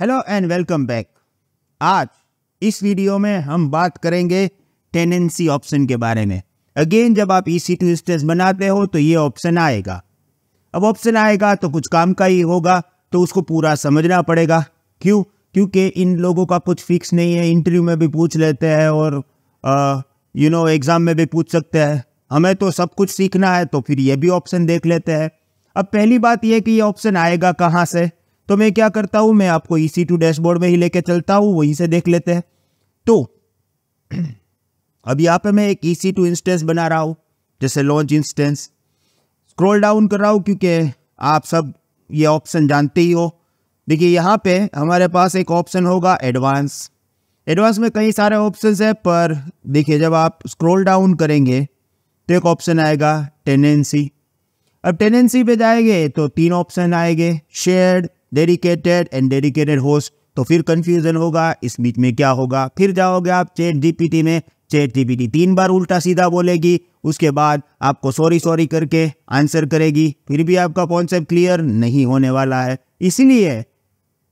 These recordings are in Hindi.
हेलो एंड वेलकम बैक आज इस वीडियो में हम बात करेंगे टेनेंसी ऑप्शन के बारे में अगेन जब आप ई सी टू स्टेज बनाते हो तो ये ऑप्शन आएगा अब ऑप्शन आएगा तो कुछ काम का ही होगा तो उसको पूरा समझना पड़ेगा क्यों क्योंकि इन लोगों का कुछ फिक्स नहीं है इंटरव्यू में भी पूछ लेते हैं और यू नो एग्ज़ाम में भी पूछ सकते हैं हमें तो सब कुछ सीखना है तो फिर ये भी ऑप्शन देख लेते हैं अब पहली बात यह कि ये ऑप्शन आएगा कहाँ से तो मैं क्या करता हूं मैं आपको ई टू डैशबोर्ड में ही लेके चलता हूं वहीं से देख लेते हैं तो अब यहाँ पे मैं एक ई सी टू इंस्टेंस बना रहा हूं जैसे लॉन्च इंस्टेंस स्क्रॉल डाउन कर रहा हूँ क्योंकि आप सब ये ऑप्शन जानते ही हो देखिए यहां पे हमारे पास एक ऑप्शन होगा एडवांस एडवांस में कई सारे ऑप्शन है पर देखिए जब आप स्क्रोल डाउन करेंगे तो एक ऑप्शन आएगा टेनेंसी अब टेनेंसी पे जाएंगे तो तीन ऑप्शन आएंगे shared dedicated and dedicated host तो फिर कंफ्यूजन होगा इस बीच में क्या होगा फिर जाओगे आप चेट जीपीटी में चेट जीपीटी तीन बार उल्टा सीधा बोलेगी उसके बाद आपको सॉरी सॉरी करके आंसर करेगी फिर भी आपका कॉन्सेप्ट क्लियर नहीं होने वाला है इसलिए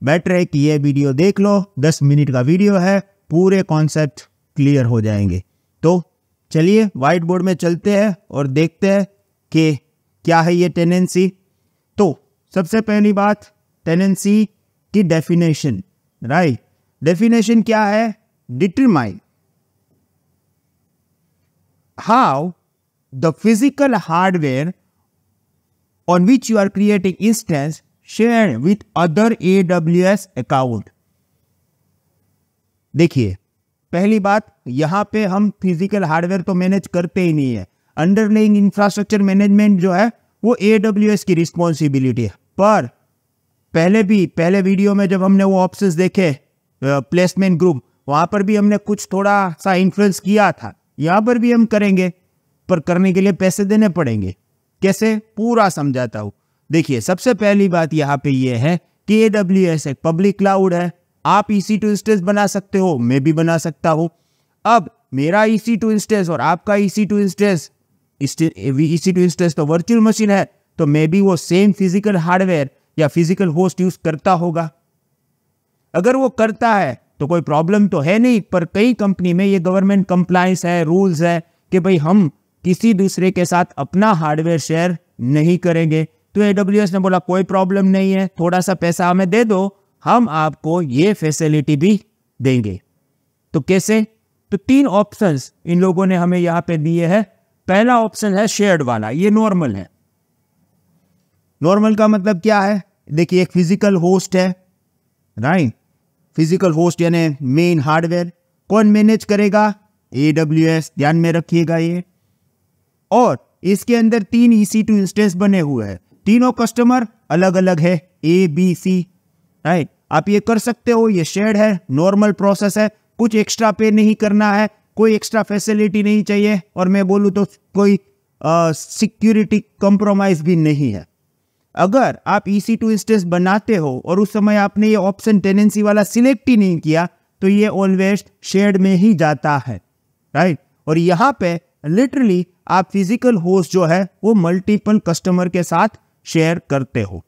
बेटर है कि ये वीडियो देख लो दस मिनट का वीडियो है पूरे कॉन्सेप्ट क्लियर हो जाएंगे तो चलिए व्हाइट बोर्ड में चलते हैं और देखते हैं कि क्या है ये टेंडेंसी तो सबसे पहली बात टेनेंसी की डेफिनेशन राइट डेफिनेशन क्या है determine how the physical hardware on you are creating instance share with other A W S account देखिए पहली बात यहां पे हम फिजिकल हार्डवेयर तो मैनेज करते ही नहीं है अंडरलेइंग इंफ्रास्ट्रक्चर मैनेजमेंट जो है वो एस की रिस्पॉन्सिबिलिटी है पर पहले भी पहले वीडियो में जब हमने वो ऑप्शंस देखे प्लेसमेंट ग्रुप वहाँ पर भी हमने कुछ थोड़ा सा इन्फ्लुएंस किया था यहाँ पर भी हम करेंगे पर करने के लिए पैसे देने पड़ेंगे कैसे पूरा समझाता हूँ देखिए सबसे पहली बात यहाँ पे ये है कि ए डब्ल्यू एस एक पब्लिक क्लाउड है आप ई सी टू इंस्टेंस बना सकते हो मैं भी बना सकता हूँ अब मेरा ई सी टू इंस्टेंस और आपका E C two instance E C two instance तो वर्चुअल मशीन है तो मे बी वो सेम फिजिकल हार्डवेयर या फिजिकल होस्ट यूज करता होगा अगर वो करता है तो कोई प्रॉब्लम तो है नहीं पर कई कंपनी में ये गवर्नमेंट कंप्लायंस है रूल्स है कि भाई हम किसी दूसरे के साथ अपना हार्डवेयर शेयर नहीं करेंगे तो ए ने बोला कोई प्रॉब्लम नहीं है थोड़ा सा पैसा हमें दे दो हम आपको ये फैसिलिटी भी देंगे तो कैसे तो तीन ऑप्शंस इन लोगों ने हमें यहां पे दिए हैं पहला ऑप्शन है शेयर्ड वाला ये नॉर्मल है नॉर्मल का मतलब क्या है देखिए एक फिजिकल होस्ट है राइट फिजिकल होस्ट यानी मेन हार्डवेयर कौन मैनेज करेगा ए डब्ल्यू एस ध्यान में रखिएगा ये और इसके अंदर तीन ई सी टू इंस्टेंस बने हुए हैं तीनों कस्टमर अलग अलग है ए बी सी राइट आप ये कर सकते हो ये शेड है नॉर्मल प्रोसेस है कुछ एक्स्ट्रा पे नहीं करना है कोई एक्स्ट्रा फैसिलिटी नहीं चाहिए और मैं बोलूँ तो कोई सिक्योरिटी कॉम्प्रोमाइज कंप्रोमाइज भी नहीं है अगर आप ई सी टू इंस्टेंस बनाते हो और उस समय आपने ये ऑप्शन टेनेंसी वाला सिलेक्ट ही नहीं किया तो ये ऑलवेज शेड में ही जाता है राइट और यहाँ पे लिटरली आप फिजिकल होस्ट जो है वो मल्टीपल कस्टमर के साथ शेयर करते हो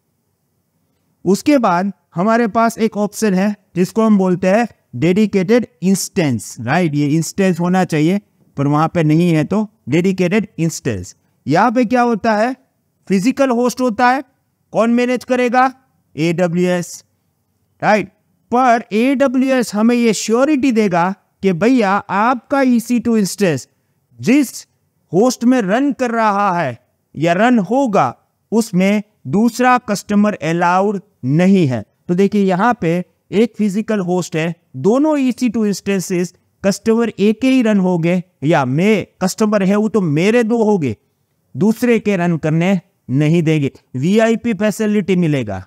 उसके बाद हमारे पास एक ऑप्शन है जिसको हम बोलते हैं डेडिकेटेड इंस्टेंस राइट ये इंस्टेंस होना चाहिए पर वहां पे नहीं है तो डेडिकेटेड इंस्टेंस यहाँ पे क्या होता है फिजिकल होस्ट होता है कौन मैनेज करेगा ए डब्ल्यू एस राइट पर ए डब्ल्यू एस हमें ये श्योरिटी देगा कि भैया आपका ई सी टू इंस्टेंस जिस होस्ट में रन कर रहा है या रन होगा उसमें दूसरा कस्टमर अलाउड नहीं है तो देखिए यहां पे एक फिजिकल होस्ट है दोनों E C two instances customer A के ही रन हो गए या मैं कस्टमर है वो तो मेरे दो हो गए दूसरे के रन करने नहीं देंगे वीआईपी फैसिलिटी मिलेगा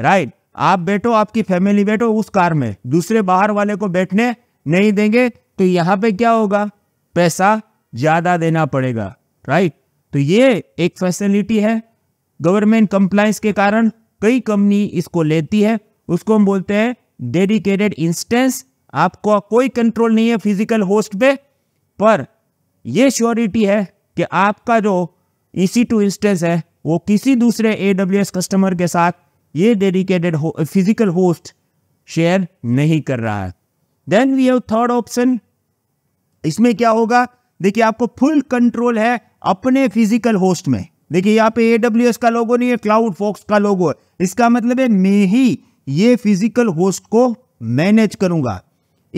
राइट आप बैठो आपकी फैमिली बैठो उस कार में दूसरे बाहर वाले को बैठने नहीं देंगे तो यहां पे क्या होगा पैसा ज़्यादा देना पड़ेगा राइट तो ये एक फैसिलिटी है गवर्नमेंट कंप्लाइंस के कारण कई कंपनी इसको लेती है उसको हम बोलते हैं डेडिकेटेड इंस्टेंस आपको कोई कंट्रोल नहीं है फिजिकल होस्ट पे पर यह श्योरिटी है कि आपका जो ईसी टू इंस्टेंस है वो किसी दूसरे ए कस्टमर के साथ ये डेडिकेटेड फिजिकल होस्ट शेयर नहीं कर रहा है then we have third option इसमें क्या होगा देखिए आपको फुल कंट्रोल है अपने फिजिकल होस्ट में देखिए यहाँ पे ए का लोगो नहीं है क्लाउड फॉक्स का लोगो है इसका मतलब है मैं ही ये फिजिकल होस्ट को मैनेज करूंगा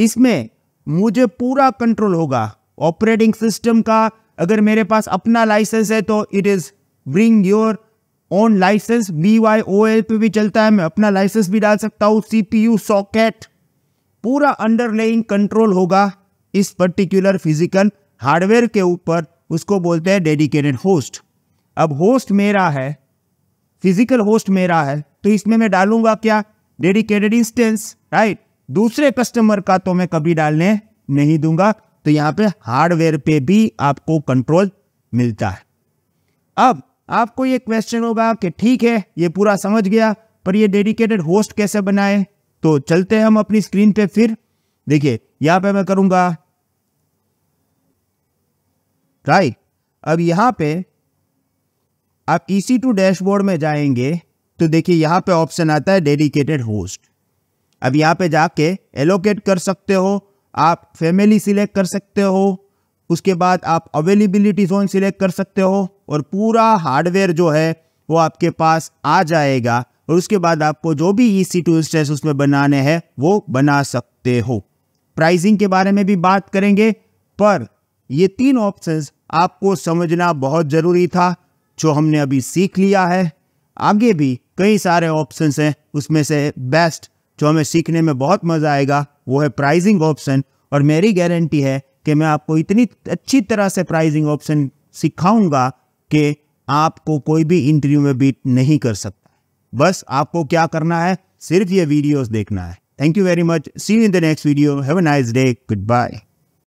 इसमें मुझे पूरा कंट्रोल होगा ऑपरेटिंग सिस्टम का अगर मेरे पास अपना लाइसेंस है तो it is bring your own licence B Y O L पे भी चलता है मैं अपना लाइसेंस भी डाल सकता हूँ सी पी यू सॉकेट पूरा अंडरलेइंग कंट्रोल होगा इस पर्टिकुलर फिजिकल हार्डवेयर के ऊपर उसको बोलते हैं डेडिकेटेड होस्ट अब होस्ट मेरा है फिजिकल होस्ट मेरा है तो इसमें मैं डालूंगा क्या डेडिकेटेड इंस्टेंस राइट दूसरे कस्टमर का तो मैं कभी डालने नहीं दूंगा तो यहाँ पे हार्डवेयर पे भी आपको कंट्रोल मिलता है अब आपको ये क्वेश्चन होगा कि ठीक है ये पूरा समझ गया पर ये डेडिकेटेड होस्ट कैसे बनाए तो चलते हैं हम अपनी स्क्रीन पे फिर देखिए यहाँ पे मैं करूँगा राइट अब यहाँ पे आप ईसी टू डैशबोर्ड में जाएंगे तो देखिए यहाँ पे ऑप्शन आता है डेडिकेटेड होस्ट अब यहाँ पे जाके एलोकेट कर सकते हो आप फैमिली सिलेक्ट कर सकते हो उसके बाद आप अवेलेबिलिटी जोन सिलेक्ट कर सकते हो और पूरा हार्डवेयर जो है वो आपके पास आ जाएगा और उसके बाद आपको जो भी ई सी टू स्टेस उसमें बनाने हैं वो बना सकते हो प्राइसिंग के बारे में भी बात करेंगे पर ये तीन ऑप्शंस आपको समझना बहुत ज़रूरी था जो हमने अभी सीख लिया है आगे भी कई सारे ऑप्शंस हैं उसमें से बेस्ट जो हमें सीखने में बहुत मज़ा आएगा वो है प्राइजिंग ऑप्शन और मेरी गारंटी है कि मैं आपको इतनी अच्छी तरह से प्राइजिंग ऑप्शन सिखाऊंगा कि आपको कोई भी इंटरव्यू में बीट नहीं कर सकता बस आपको क्या करना है सिर्फ ये वीडियोस देखना है thank you very much see in the next video have a nice day good bye